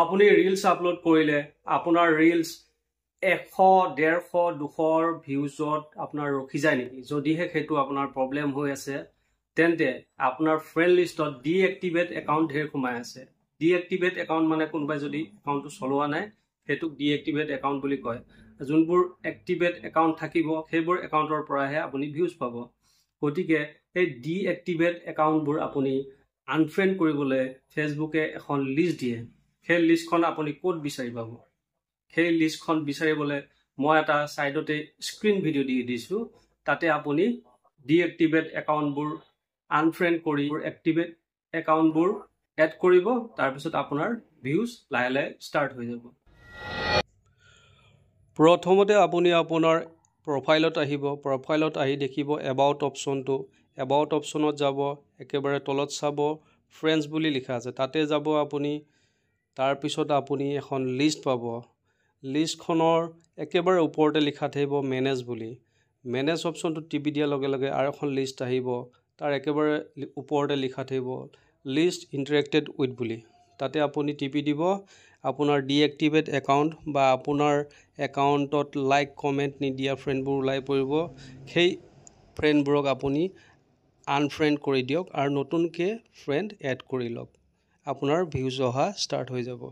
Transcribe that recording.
আপুনি reels upload কৰিলে আপোনাৰ ৰিলচ এশ ডেৰশ দুশৰ ভিউজত আপোনাৰ ৰখি যায় নেকি যদিহে সেইটো আপোনাৰ প্ৰব্লেম হৈ আছে তেন্তে আপোনাৰ ফ্ৰেণ্ড লিষ্টত ডি এক্টিভেট একাউণ্ট ঢেৰ সোমাই আছে ডি এক্টিভেট একাউণ্ট মানে কোনোবাই যদি একাউণ্টটো চলোৱা নাই সেইটোক ডি এক্টিভেট একাউণ্ট বুলি কয় যোনবোৰ এক্টিভেট একাউণ্ট থাকিব সেইবোৰ একাউণ্টৰ পৰাহে আপুনি ভিউজ পাব গতিকে সেই ডি এক্টিভেট একাউণ্টবোৰ আপুনি আনফ্ৰেণ্ড কৰিবলৈ ফেচবুকে এখন লিষ্ট দিয়ে সেই লিষ্টখন আপুনি ক'ত বিচাৰি পাব সেই লিষ্টখন বিচাৰিবলৈ মই এটা ছাইডতে স্ক্ৰীণ ভিডিঅ' দি দিছোঁ তাতে আপুনি ডি এক্টিভেট একাউণ্টবোৰ আনফ্ৰেণ্ড কৰি এক্টিভেট একাউণ্টবোৰ এড কৰিব তাৰপিছত আপোনাৰ ভিউজ লাহে লাহে ষ্টাৰ্ট হৈ যাব প্ৰথমতে আপুনি আপোনাৰ প্ৰফাইলত আহিব প্ৰফাইলত আহি দেখিব এবাউট অপশ্যনটো এবাউট অপশ্যনত যাব একেবাৰে তলত চাব ফ্ৰেণ্ডছ বুলি লিখা আছে তাতে যাব আপুনি তাৰপিছত আপুনি এখন লিষ্ট পাব লিষ্টখনৰ একেবাৰে ওপৰতে লিখা থাকিব মেনেজ বুলি মেনেজ অপশ্যনটো টিপি দিয়াৰ লগে লগে আৰু এখন লিষ্ট আহিব তাৰ একেবাৰে ওপৰতে লিখা থাকিব লিষ্ট ইণ্টাৰেক্টেড উইথ বুলি তাতে আপুনি টিপি দিব আপোনাৰ ডিএক্টিভেট একাউণ্ট বা আপোনাৰ একাউণ্টত লাইক কমেণ্ট নিদিয়া ফ্ৰেণ্ডবোৰ ওলাই পৰিব সেই ফ্ৰেণ্ডবোৰক আপুনি আনফ্ৰেণ্ড কৰি দিয়ক আৰু নতুনকৈ ফ্ৰেণ্ড এড কৰি লওক আপোনাৰ ভিউজ অহা ষ্টাৰ্ট হৈ যাব